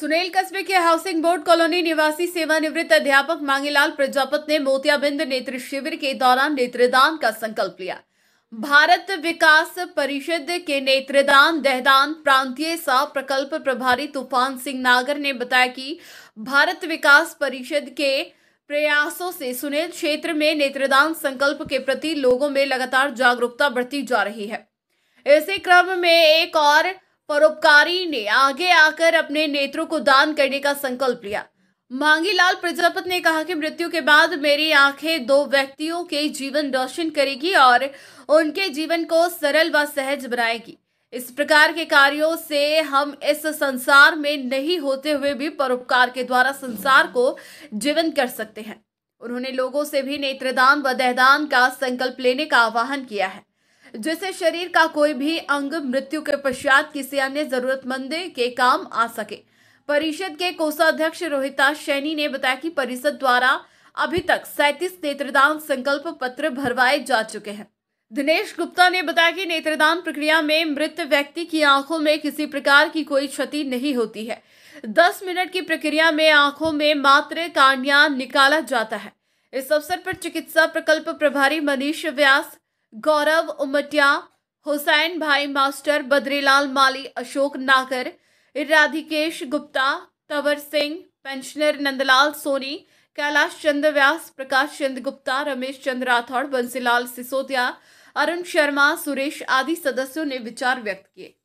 सुनील कस्बे के housing board colony निवासी सेवानिवृत्त अध्यापक मांगीलाल प्रजापत ने मोतियाबिंद नेत्र शिविर के दौरान नेत्रदान का संकल्प लिया भारत विकास परिषद के नेत्रदान देहदान प्रांतीय सा प्रकल्प प्रभारी तूफान सिंह नागर ने बताया कि भारत विकास परिषद के प्रयासों से सुनेल क्षेत्र में नेत्रदान संकल्प के प्रति लोगों में लगातार जागरूकता बढ़ती जा रही है इसी क्रम में एक और परोपकारी ने आगे आकर अपने नेत्रों को दान करने का संकल्प लिया मांगीलाल प्रजापत ने कहा कि मृत्यु के बाद मेरी आंखें दो व्यक्तियों के जीवन रोशन करेगी और उनके जीवन को सरल व सहज बनाएगी इस प्रकार के कार्यों से हम इस संसार में नहीं होते हुए भी परोपकार के द्वारा संसार को जीवन कर सकते हैं उन्होंने लोगों से भी नेत्रदान व देहदान का संकल्प लेने का आह्वान किया है जिससे शरीर का कोई भी अंग मृत्यु के पश्चात किसी अन्य जरूरतमंद के काम आ सके परिषद के कोषाध्यक्ष रोहिता सैनी ने बताया कि परिषद द्वारा अभी तक सैतीस नेत्रदान संकल्प पत्र भरवाए जा चुके हैं दिनेश गुप्ता ने बताया कि नेत्रदान प्रक्रिया में मृत व्यक्ति की आंखों में किसी प्रकार की कोई क्षति नहीं होती है दस मिनट की प्रक्रिया में आंखों में मात्र कार्निया निकाला जाता है इस अवसर पर चिकित्सा प्रकल्प प्रभारी मनीष व्यास गौरव उमटिया हुसैन भाई मास्टर बद्रीलाल माली अशोक नागर राधिकेश गुप्ता तंवर सिंह पेंशनर नंदलाल सोनी कैलाश चंद्र व्यास प्रकाश चंद्र गुप्ता रमेश चंद्र राठौड़ बंसीलाल सिसोदिया अरुण शर्मा सुरेश आदि सदस्यों ने विचार व्यक्त किए